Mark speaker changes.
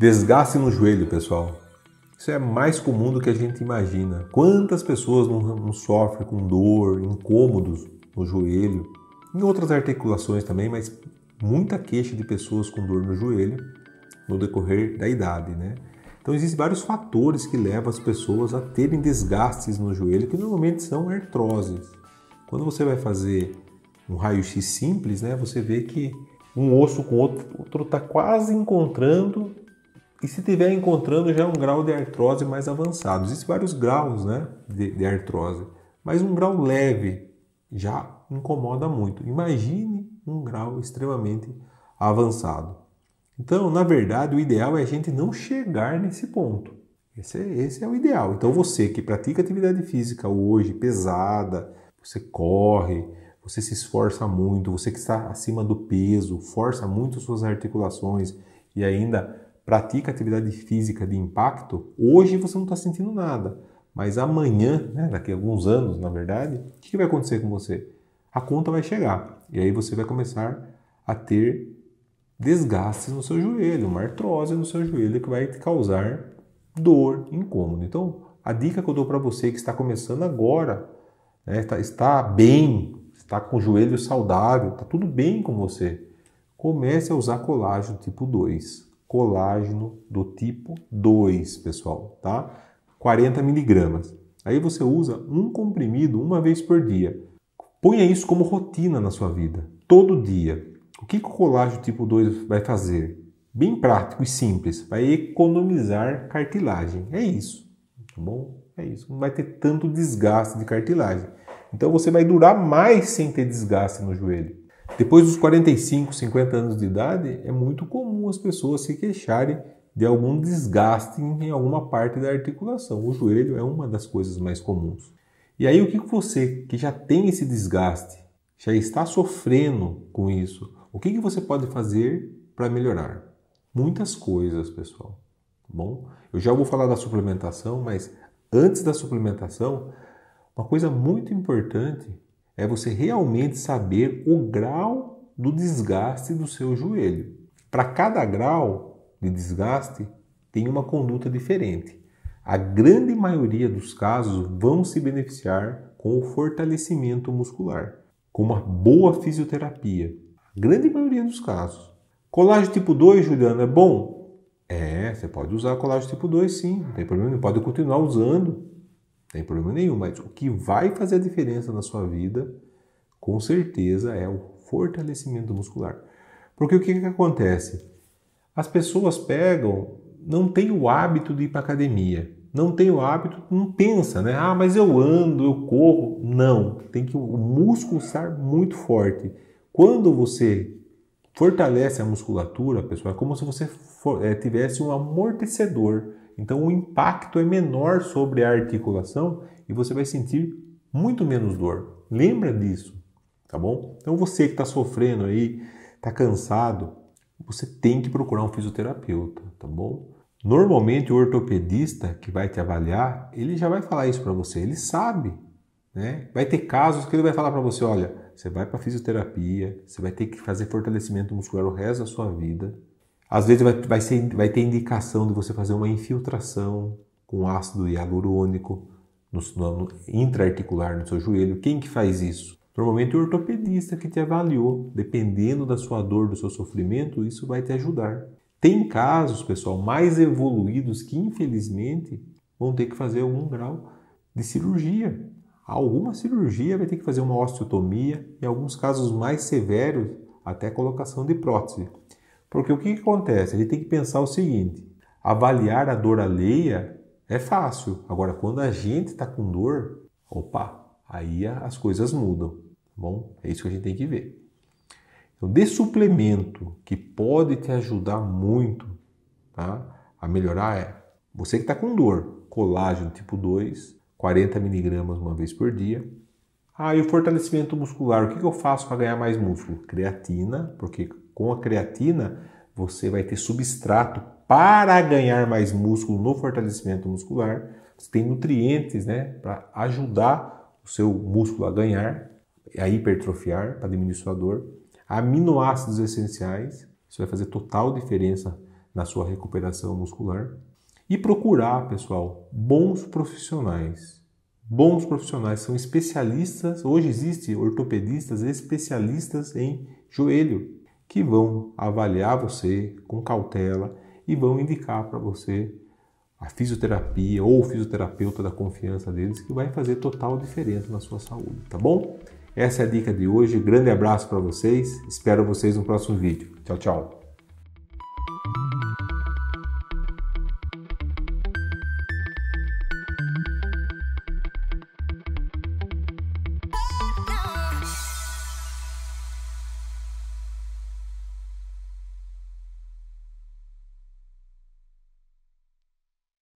Speaker 1: Desgaste no joelho, pessoal. Isso é mais comum do que a gente imagina. Quantas pessoas não, não sofrem com dor, incômodos no joelho, em outras articulações também, mas muita queixa de pessoas com dor no joelho no decorrer da idade, né? Então existem vários fatores que levam as pessoas a terem desgastes no joelho, que normalmente são artroses. Quando você vai fazer um raio-x simples, né, você vê que um osso com outro está quase encontrando e se estiver encontrando já é um grau de artrose mais avançado. Existem vários graus né, de, de artrose, mas um grau leve já incomoda muito. Imagine um grau extremamente avançado. Então, na verdade, o ideal é a gente não chegar nesse ponto. Esse é, esse é o ideal. Então, você que pratica atividade física hoje pesada, você corre, você se esforça muito, você que está acima do peso, força muito suas articulações e ainda pratica atividade física de impacto, hoje você não está sentindo nada. Mas amanhã, né, daqui a alguns anos, na verdade, o que vai acontecer com você? A conta vai chegar. E aí você vai começar a ter desgastes no seu joelho, uma artrose no seu joelho que vai te causar dor, incômodo. Então, a dica que eu dou para você que está começando agora, né, está, está bem, está com o joelho saudável, está tudo bem com você, comece a usar colágeno tipo 2 colágeno do tipo 2, pessoal, tá? 40 miligramas. Aí você usa um comprimido uma vez por dia. Ponha isso como rotina na sua vida, todo dia. O que, que o colágeno tipo 2 vai fazer? Bem prático e simples, vai economizar cartilagem. É isso, tá bom? É isso. Não vai ter tanto desgaste de cartilagem. Então você vai durar mais sem ter desgaste no joelho. Depois dos 45, 50 anos de idade, é muito comum as pessoas se queixarem de algum desgaste em alguma parte da articulação. O joelho é uma das coisas mais comuns. E aí, o que você que já tem esse desgaste, já está sofrendo com isso, o que você pode fazer para melhorar? Muitas coisas, pessoal. Tá bom, eu já vou falar da suplementação, mas antes da suplementação, uma coisa muito importante é você realmente saber o grau do desgaste do seu joelho. Para cada grau de desgaste, tem uma conduta diferente. A grande maioria dos casos vão se beneficiar com o fortalecimento muscular, com uma boa fisioterapia. A grande maioria dos casos. Colágeno tipo 2, Juliana, é bom? É, você pode usar colágeno tipo 2 sim, não tem problema, pode continuar usando tem problema nenhum, mas o que vai fazer a diferença na sua vida, com certeza, é o fortalecimento muscular. Porque o que, que acontece? As pessoas pegam, não tem o hábito de ir para academia, não tem o hábito, não pensa, né? Ah, mas eu ando, eu corro. Não, tem que o músculo estar muito forte. Quando você fortalece a musculatura, pessoal, é como se você for, é, tivesse um amortecedor então o impacto é menor sobre a articulação e você vai sentir muito menos dor. Lembra disso, tá bom? Então você que está sofrendo aí, está cansado, você tem que procurar um fisioterapeuta, tá bom? Normalmente o ortopedista que vai te avaliar, ele já vai falar isso para você, ele sabe, né? Vai ter casos que ele vai falar para você, olha, você vai para fisioterapia, você vai ter que fazer fortalecimento muscular o resto da sua vida, às vezes vai, vai, ser, vai ter indicação de você fazer uma infiltração com ácido hialurônico no, no intraarticular no seu joelho. Quem que faz isso? Normalmente é o ortopedista que te avaliou. Dependendo da sua dor, do seu sofrimento, isso vai te ajudar. Tem casos, pessoal, mais evoluídos que infelizmente vão ter que fazer algum grau de cirurgia. Alguma cirurgia vai ter que fazer uma osteotomia, em alguns casos mais severos, até colocação de prótese. Porque o que, que acontece? A gente tem que pensar o seguinte: avaliar a dor alheia é fácil. Agora, quando a gente está com dor, opa, aí as coisas mudam. Tá bom, é isso que a gente tem que ver. Então, de suplemento que pode te ajudar muito tá? a melhorar é você que está com dor, colágeno tipo 2, 40 miligramas uma vez por dia. Ah, e o fortalecimento muscular, o que, que eu faço para ganhar mais músculo? Creatina, porque com a creatina, você vai ter substrato para ganhar mais músculo no fortalecimento muscular. Você tem nutrientes né, para ajudar o seu músculo a ganhar, a hipertrofiar, para diminuir sua dor. Aminoácidos essenciais, isso vai fazer total diferença na sua recuperação muscular. E procurar, pessoal, bons profissionais. Bons profissionais são especialistas. Hoje existe ortopedistas especialistas em joelho que vão avaliar você com cautela e vão indicar para você a fisioterapia ou o fisioterapeuta da confiança deles que vai fazer total diferença na sua saúde, tá bom? Essa é a dica de hoje. Grande abraço para vocês. Espero vocês no próximo vídeo. Tchau, tchau.